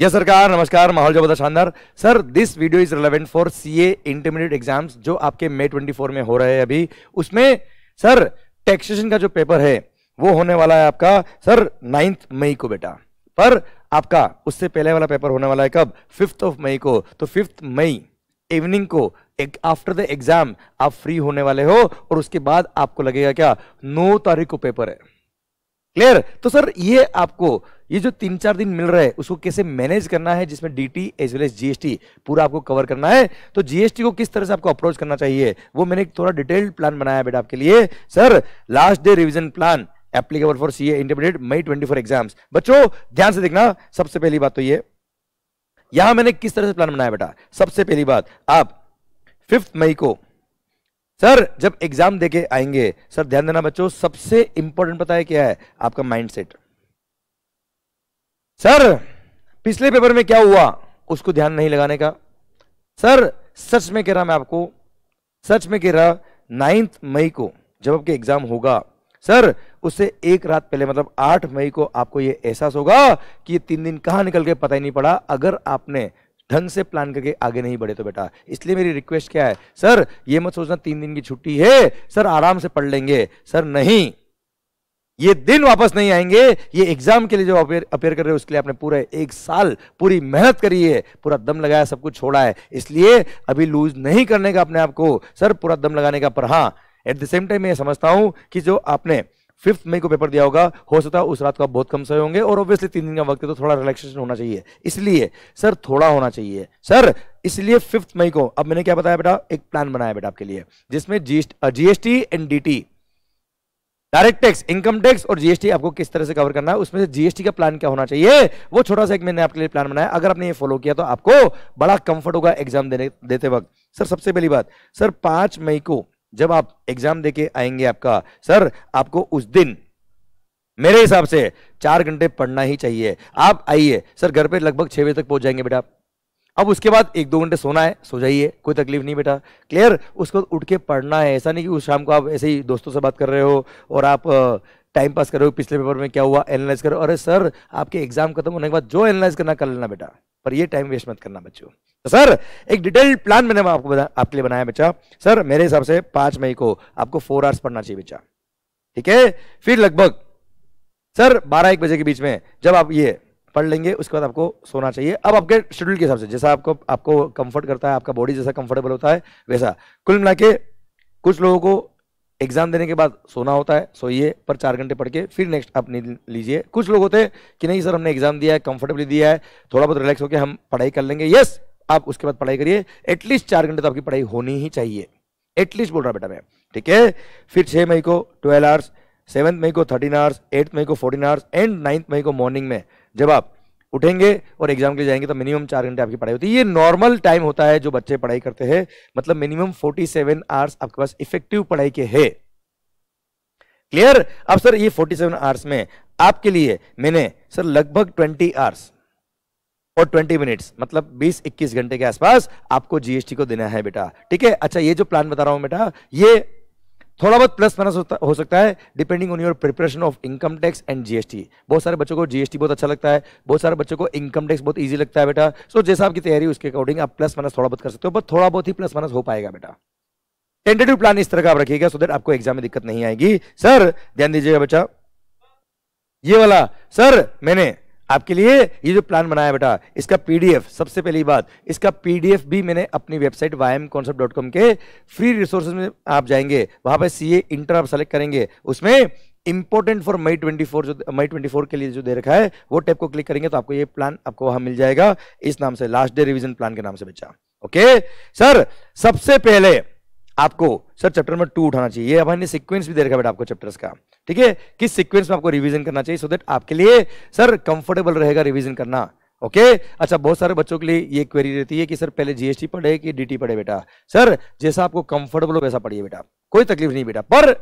Yes सरकार नमस्कार माहौल बता शानदार sir this video is relevant for CA intermediate exams जो आपके मे 24 में हो रहे हैं अभी उसमें सर टैक्सेशन का जो पेपर है वो होने वाला है आपका सर नाइन्थ मई को बेटा पर आपका उससे पहले वाला पेपर होने वाला है कब फिफ्थ ऑफ मई को तो फिफ्थ मई इवनिंग को एक आफ्टर द एग्जाम आप फ्री होने वाले हो और उसके बाद आपको लगेगा क्या नौ तारीख को पेपर है क्लियर तो सर ये आपको ये जो तीन चार दिन मिल रहे हैं उसको कैसे मैनेज करना है जिसमें DT as well as GST पूरा आपको कवर करना है तो जीएसटी को किस तरह से आपको अप्रोच करना चाहिए वो मैंने एक थोड़ा डिटेल्ड प्लान बनाया बेटा आपके लिए sir last day revision plan applicable for C intermediate May four exams बच्चों ध्यान से देखना सबसे पहली बात तो ये यहां मैंने किस तरह से प्लान बनाया बेटा सबसे पहली बात आप फिफ्थ मई को सर जब एग्जाम देके आएंगे सर ध्यान देना बच्चों सबसे इंपॉर्टेंट पता है क्या है आपका माइंडसेट सर पिछले पेपर में क्या हुआ उसको ध्यान नहीं लगाने का सर सच में कह रहा मैं आपको सच में कह रहा नाइन्थ मई को जब आपके एग्जाम होगा सर उससे एक रात पहले मतलब आठ मई को आपको यह एहसास होगा कि ये तीन दिन कहां निकल के पता ही नहीं पड़ा अगर आपने ढंग से प्लान करके आगे नहीं बढ़े तो बेटा इसलिए मेरी रिक्वेस्ट क्या है सर ये मत सोचना तीन दिन की छुट्टी है सर आराम से पढ़ लेंगे सर नहीं ये दिन वापस नहीं आएंगे ये एग्जाम के लिए जो अपेयर कर रहे हो उसके लिए आपने पूरा एक साल पूरी मेहनत करी है पूरा दम लगाया सब कुछ छोड़ा है इसलिए अभी लूज नहीं करने का अपने आप को सर पूरा दम लगाने का पर हाँ एट द सेम टाइम मैं समझता हूं कि जो आपने फिफ्थ मई को पेपर दिया होगा हो सकता है उस रात को आप बहुत कम समय होंगे और ऑब्वियसली तीन दिन का वक्त है तो थोड़ा रिलैक्सेशन होना चाहिए इसलिए सर थोड़ा होना चाहिए सर इसलिए फिफ्थ मई को अब मैंने क्या बताया बेटा एक प्लान बनाया बेटा आपके लिए जिसमें GST and DT direct tax income tax और जीएसटी आपको किस तरह से कवर करना है उसमें से जीएसटी का प्लान क्या होना चाहिए वो छोटा सा एक मैंने आपके लिए प्लान बनाया अगर आपने ये फॉलो किया तो आपको बड़ा कंफर्ट होगा एग्जाम देने देते वक्त सर सबसे पहली बात सर पांच मई को जब आप एग्जाम देके आएंगे आपका सर आपको उस दिन मेरे हिसाब से चार घंटे पढ़ना ही चाहिए आप आइए सर घर पर लगभग छह बजे तक पहुंच जाएंगे बेटा आप अब उसके बाद एक दो घंटे सोना है सो जाइए कोई तकलीफ नहीं बेटा क्लियर उसको उठ के पढ़ना है ऐसा नहीं कि उस शाम को आप ऐसे ही दोस्तों से बात कर रहे हो और आप टाइम पास कर रहे हो पिछले पेपर में क्या हुआ एनालाइज करो अरे सर आपके एग्जाम खत्म होने के बाद जो एनालाइज करना कर लेना बेटा पर ये टाइम वेस्ट मत करना बच्चों तो सर एक डिटेल्ड प्लान मैंने आपको आपके लिए बनाया बच्चा सर मेरे हिसाब से पांच मई को आपको फोर आवर्स पढ़ना चाहिए बच्चा ठीक है फिर लगभग सर बारह एक बजे के बीच में जब आप ये पढ़ लेंगे उसके बाद आपको सोना चाहिए अब आपके शेड्यूल के हिसाब से जैसा आपको आपको कंफर्ट करता है आपका बॉडी जैसा कंफर्टेबल होता है वैसा कुल मिला के कुछ लोगों को एग्जाम देने के बाद सोना होता है सोइए पर चार घंटे पढ़ के फिर नेक्स्ट आप नींद लीजिए कुछ लोग होते हैं कि नहीं सर हमने एग्जाम दिया है कंफर्टेबली दिया है थोड़ा बहुत रिलैक्स होकर हम पढ़ाई कर लेंगे यस आप उसके बाद पढ़ाई करिए एटलीस्ट चार घंटे तो आपकी पढ़ाई होनी ही चाहिए एटलीस्ट बोल रहा बेटा मैं ठीक है फिर छह मई को ट्वेल्व आवर्स सेवन्थ मई को थर्टीन आवर्स एट्थ मई को fourteen hours and ninth May को मॉर्निंग में जब आप उठेंगे और एग्जाम के लिए जाएंगे तो मिनिमम चार घंटे आपकी पढ़ाई होती है ये नॉर्मल टाइम होता है जो बच्चे पढ़ाई करते हैं मतलब मिनिमम फोर्टी सेवन आवर्स आपके पास इफेक्टिव पढ़ाई के है क्लियर अब सर ये फोर्टी सेवन आवर्स में आपके लिए मैंने सर लगभग ट्वेंटी आवर्स और 20 मिनट्स मतलब 20-21 घंटे के आसपास आपको जीएसटी को देना है बेटा ठीक है अच्छा ये जो प्लान बता रहा हूं बेटा ये थोड़ा बहुत प्लस माइनस होता हो सकता है depending on your preparation of income tax and GST बहुत सारे बच्चों को जीएसटी बहुत अच्छा लगता है बहुत सारे बच्चों को इनकम टैक्स बहुत ईजी लगता है बेटा सो so, जैसा आपकी तैयारी उसके अकॉर्डिंग आप प्लस माइनस थोड़ा बहुत कर सकते हो बट थोड़ा बहुत ही प्लस माइनस हो पाएगा बेटा टेंटेटिव प्लान इस तरह का आप रखिएगा सो देट आपको एग्जाम में दिक्कत नहीं आएगी सर ध्यान दीजिएगा बच्चा ये वाला सर मैंने आपके लिए ये जो प्लान बनाया बेटा इसका पीडीएफ सबसे पहली बात इसका पीडीएफ भी मैंने अपनी वेबसाइट वाई के फ्री रिसोर्सेज में आप जाएंगे वहां पर सीए इंटर आप सेलेक्ट करेंगे उसमें इंपॉर्टेंट फॉर मई 24 जो मई 24 के लिए जो दे रखा है वो टैप को क्लिक करेंगे तो आपको ये प्लान आपको वहां मिल जाएगा इस नाम से लास्ट डे रिविजन प्लान के नाम से बेचा ओके सर सबसे पहले आपको सर चैप्टर नंबर टू उठाना चाहिए ये हमारे सीक्वेंस भी दे रखा बेटा आपको चैप्टर्स का ठीक है किस सीक्वेंस में आपको रिवीजन करना चाहिए सो so देट आपके लिए सर कंफर्टेबल रहेगा रिवीजन करना ओके okay? अच्छा बहुत सारे बच्चों के लिए ये क्वेरी रहती है कि सर पहले जीएसटी पढ़े कि डीटी पढ़े बेटा सर जैसा आपको कंफर्टेबल हो वैसा पढ़िए बेटा कोई तकलीफ नहीं बेटा पर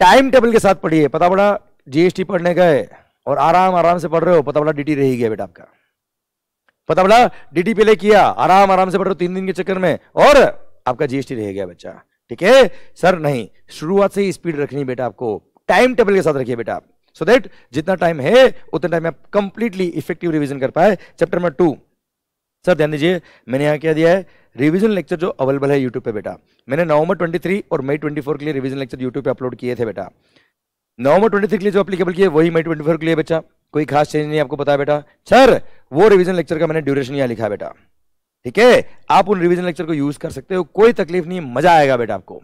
टाइम टेबल के साथ पढ़िए पता बड़ा जीएसटी पढ़ने गए और आराम आराम से पढ़ रहे हो पता बड़ा डीटी रह गया बेटा आपका पता बड़ा डीटी पहले किया आराम आराम से पढ़ रहे हो तीन दिन के चक्कर में और आपका जीएसटी रह गया बच्चा ठीक है सर नहीं शुरुआत से ही स्पीड रखनी बेटा आपको टाइम टेबल के साथ रखिए बेटा सो so देट जितना टाइम है उतना टाइम आप कंप्लीटली इफेक्टिव रिविजन कर पाए चैप्टर नंबर टू सर ध्यान दीजिए मैंने यहाँ क्या दिया है रिवीजन लेक्चर जो अवेलेबल है यूट्यूब पे बेटा मैंने नवंबर 23 और मई 24 के लिए रिवीजन लेक्चर यूट्यूब पे अपलोड किए थे बेटा नवंबर 23 के लिए जो अपलीकेबल किए वही मई 24 के लिए बच्चा कोई खास चेंज नहीं आपको पता है बेटा सर वो रिवीजन लेक्चर का मैंने ड्यूरेशन यहाँ लिखा बेटा ठीक है आप उन रिवीजन लेक्चर को यूज कर सकते हो कोई तकलीफ नहीं मजा आएगा बेटा आपको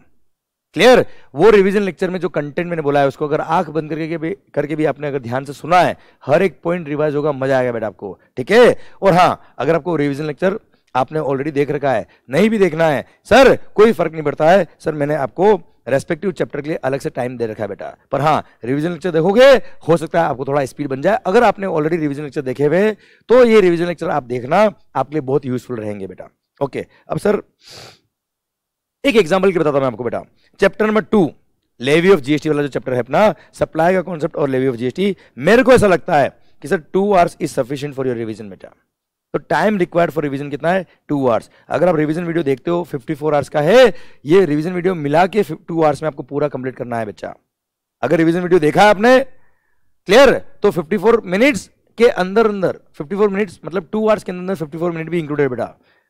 क्लियर वो रिवीजन लेक्चर में जो कंटेंट मैंने बोला है उसको अगर आंख बंद करके भी करके भी आपने अगर ध्यान से सुना है हर एक पॉइंट रिवाइज होगा मजा आएगा बेटा आपको ठीक है और हाँ अगर आपको रिवीजन लेक्चर आपने ऑलरेडी देख रखा है नहीं भी देखना है सर कोई फर्क नहीं पड़ता है सर मैंने आपको रेस्पेक्टिव चैप्टर के लिए अलग से टाइम दे रखा है बेटा पर हाँ रिविजन लेक्चर देखोगे हो सकता है आपको थोड़ा स्पीड बन जाए अगर आपने ऑलरेडी रिविजन लेक्चर देखे हुए तो ये रिविजन लेक्चर आप देखना आपके लिए बहुत यूजफुल रहेंगे बेटा ओके अब सर एक एग्जाम्पल की बताता हूँ मैं आपको बेटा chapter number two levy of GST वाला जो चैप्टर है अपना सप्लाई का कॉन्सेप्ट और लेवी ऑफ जीएसटी मेरे को ऐसा लगता है कि sir two hours is sufficient for your revision बेटा तो टाइम रिक्वायर्ड फॉर रिवीजन कितना है टू आवर्स अगर आप रिवीजन वीडियो देखते हो 54 फोर आवर्स का है ये रिवीजन वीडियो मिला के टू आवर्स में आपको पूरा कंप्लीट करना है बच्चा अगर रिवीजन वीडियो देखा है आपने क्लियर तो 54 मिनट्स के अंदर अंदर 54 मिनट्स मतलब टू आवर्स के अंदर अंदर फिफ्टी मिनट भी इंक्लूडेड बेटा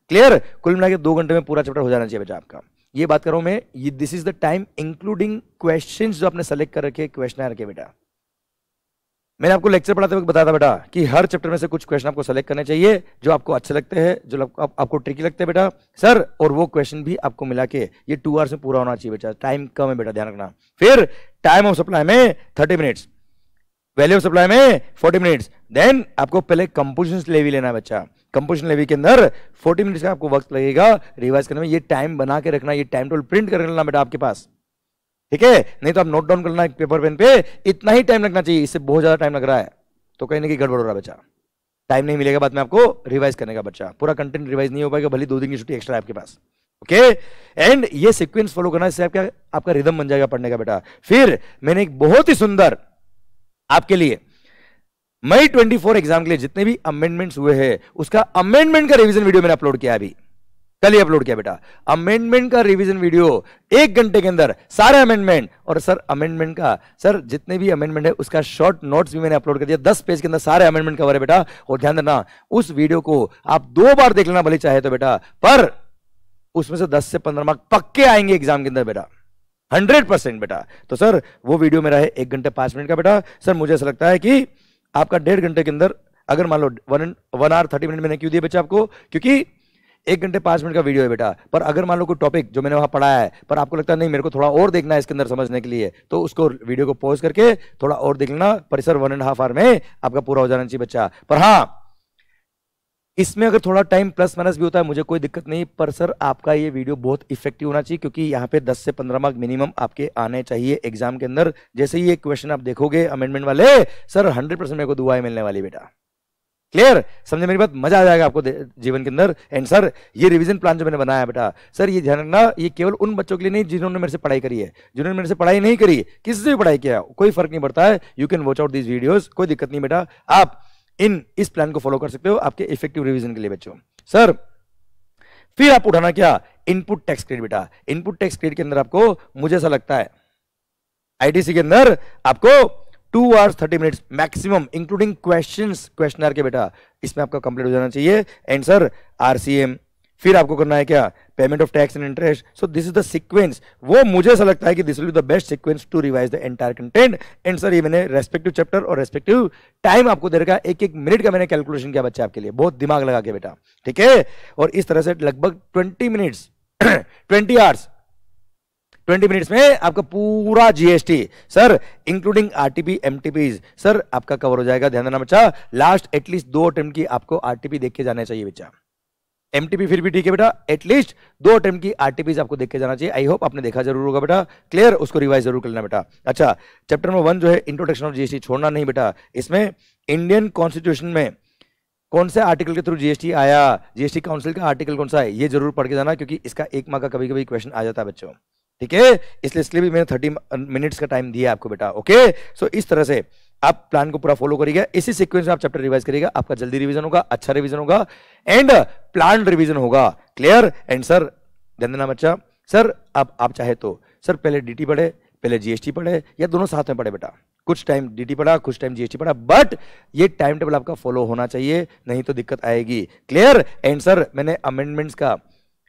क्लियर कुल मिला के दो घंटे में पूरा चैप्टर हो जाना चाहिए बेटा आपका ये बात करो मैं this is the time including question जो आपने सेलेक्ट कर रखे क्वेश्चन आ रखे बेटा मैंने आपको लेक्चर पढ़ाते वक्त बताया था बेटा कि हर चैप्टर में से कुछ क्वेश्चन आपको सेलेक्ट करने चाहिए जो आपको अच्छे लगते हैं जो आप, आपको ट्रिकी लगते हैं बेटा सर और वो क्वेश्चन भी आपको मिला के ये टू आवर्स में पूरा होना चाहिए बेटा टाइम कम है बेटा ध्यान रखना फिर टाइम ऑफ सप्लाई में thirty minutes value of supply में फोर्टी मिनट्स देन आपको पहले कंपोजिशन लेवी लेना है बच्चा कंपोजिशन लेवी के अंदर फोर्टी मिनट्स का आपको वक्त लगेगा रिवाइज करने में ये टाइम बना के रखना ये टाइम टोल प्रिंट कर लेना बेटा आपके पास ठीक है नहीं तो आप नोट डाउन करना पेपर पेन पे इतना ही टाइम लगना चाहिए इससे बहुत ज्यादा टाइम लग रहा है तो कहीं ना कहीं गड़बड़ हो रहा है बच्चा टाइम नहीं मिलेगा बाद में आपको रिवाइज करने का बच्चा पूरा कंटेंट रिवाइज नहीं हो पाएगा भले दो दिन की छुट्टी एक्स्ट्रा आपके पास ओके एंड ये सिक्वेंस फॉलो करना इससे आपका आपका रिदम बन जाएगा पढ़ने का बेटा फिर मैंने एक बहुत ही सुंदर आपके लिए मई 24 एग्जाम के लिए जितने भी अमेंडमेंट्स हुए हैं उसका अमेंडमेंट का रिवीजन वीडियो मैंने अपलोड किया अभी कल ही अपलोड किया बेटा अमेंडमेंट का रिवीजन वीडियो एक घंटे के अंदर सारे अमेंडमेंट और सर अमेंडमेंट का सर जितने भी अमेंडमेंट है उसका शॉर्ट नोट्स भी मैंने अपलोड कर दिया दस पेज के अंदर सारे अमेंडमेंट कवर है बेटा और ध्यान देना उस वीडियो को आप दो बार देख लेना भले चाहे तो बेटा पर उसमें से दस से पंद्रह मार्क पक्के आएंगे एग्जाम के अंदर बेटा 100% बेटा तो सर वो वीडियो मेरा है एक घंटे पांच मिनट का बेटा सर मुझे ऐसा लगता है कि आपका डेढ़ घंटे के अंदर अगर मान लो one one hour thirty minute मैंने क्यों दिया बच्चा आपको क्योंकि एक घंटे पांच मिनट का वीडियो है बेटा पर अगर मान लो कोई टॉपिक जो मैंने वहां पढ़ाया है पर आपको लगता है नहीं मेरे को थोड़ा और देखना है इसके अंदर समझने के लिए तो उसको वीडियो को पॉज करके थोड़ा और देख लेना परिसर वन एंड हाफ आवर में आपका पूरा हो जाना चाहिए बच्चा पर हाँ इसमें अगर थोड़ा टाइम प्लस माइनस भी होता है मुझे कोई दिक्कत नहीं पर सर आपका ये वीडियो बहुत इफेक्टिव होना चाहिए क्योंकि यहाँ पे 10 से 15 मार्क मिनिमम आपके आने चाहिए एग्जाम के अंदर जैसे ही ये क्वेश्चन आप देखोगे अमेंडमेंट वाले सर 100 परसेंट मेरे को दुआएं मिलने वाली बेटा क्लियर समझे मेरी बात मजा आ जाएगा आपको जीवन के अंदर एंड सर ये रिवीजन प्लान जो मैंने बनाया बेटा सर ये ध्यान रखना ये केवल उन बच्चों के लिए नहीं जिन्होंने मेरे से पढ़ाई करी है जिन्होंने मेरे से पढ़ाई नहीं करी किससे भी पढ़ाई किया कोई फर्क नहीं पड़ता है you can watch out this videos कोई दिक्कत नहीं बेटा आप इन इस प्लान को फॉलो कर सकते हो आपके इफेक्टिव रिविजन के लिए बच्चों सर फिर आप उठाना क्या इनपुट टैक्स क्रेडिट बेटा इनपुट टैक्स क्रेडिट के अंदर आपको मुझे ऐसा लगता है आईटीसी के अंदर आपको two hours thirty minutes maximum including question question के बेटा इसमें आपका कंप्लीट हो जाना चाहिए एंसर आर फिर आपको करना है क्या payment of tax and interest so this is the sequence वो मुझे ऐसा लगता है कि this will be the best sequence to revise the entire content and sir ये मैंने रेस्पेक्टिव चैप्टर और रेस्पेक्टिव टाइम आपको दे रखा एक एक मिनट का मैंने कैलकुलेशन किया बच्चे आपके लिए बहुत दिमाग लगा के बेटा ठीक है और इस तरह से लगभग twenty minutes twenty hours twenty minutes में आपका पूरा GST sir including RTP MTP sir आपका कवर हो जाएगा ध्यान देना बच्चा लास्ट एटलीस्ट दो अटेम्प्ट की आपको आरटीपी देख के जाना चाहिए बच्चा एमटीपी फिर भी ठीक है बेटा एटलीस्ट दो अटेम्प्ट की आरटीपी आपको देख के जाना चाहिए आई होप आपने देखा जरूर होगा बेटा क्लियर उसको रिवाइज जरूर करना बेटा अच्छा चैप्टर नंबर वन जो है इंट्रोडक्शन ऑफ जीएसटी छोड़ना नहीं बेटा इसमें इंडियन कॉन्स्टिट्यूशन में कौन से आर्टिकल के थ्रू जीएसटी आया जीएसटी काउंसिल का आर्टिकल कौन सा है ये जरूर पढ़ के जाना क्योंकि इसका एक माह का कभी कभी क्वेश्चन आ जाता है बच्चों ठीक है इसलिए इसलिए भी मैंने थर्टी मिनट्स का टाइम दिया आपको बेटा ओके सो इस तरह से आप प्लान को पूरा फॉलो करिएगा इसी सीक्वेंस में आप चैप्टर रिवाइज करिएगा आपका जल्दी रिवीजन होगा अच्छा रिवीजन होगा एंड प्लान रिवीजन होगा क्लियर एंड सर ध्यान बच्चा सर आप आप चाहे तो सर पहले डीटी पढ़े पहले जीएसटी पढ़े या दोनों साथ में पढ़े बेटा कुछ टाइम डीटी पढ़ा कुछ टाइम जीएसटी पढ़ा बट ये टाइम टेबल आपका फॉलो होना चाहिए नहीं तो दिक्कत आएगी क्लियर एंड सर मैंने अमेंडमेंट्स का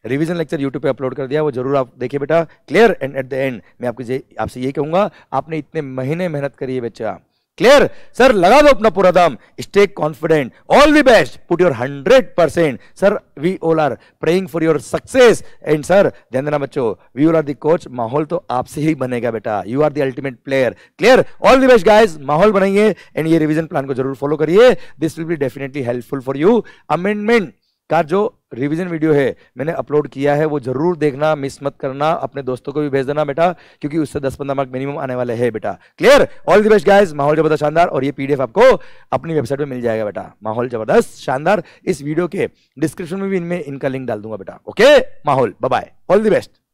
रिवीजन लेक्चर यूट्यूब पे अपलोड कर दिया वो जरूर आप देखिए बेटा clear and at the end मैं आपको आपसे ये कहूंगा आपने इतने महीने मेहनत करी है बच्चा क्लियर सर लगा दो अपना पूरा दम stay confident all the best put your hundred percent sir we all are praying for your success and sir ध्यान देना बच्चों we all are the coach माहौल तो आपसे ही बनेगा बेटा you are the ultimate player clear all the best guys माहौल बनाइए एंड ये रिविजन प्लान को जरूर फॉलो करिए this will be definitely helpful for you amendment का जो रिवीजन वीडियो है मैंने अपलोड किया है वो जरूर देखना मिस मत करना अपने दोस्तों को भी भेज देना बेटा क्योंकि उससे दस पंद्रह मार्क मिनिमम आने वाले हैं बेटा clear all the best guys माहौल जबरदस्त शानदार और ये पीडीएफ आपको अपनी वेबसाइट पे मिल जाएगा बेटा माहौल जबरदस्त शानदार इस वीडियो के डिस्क्रिप्शन में भी इनमें इनका लिंक डाल दूंगा बेटा ओके माहौल बाय ऑल द बेस्ट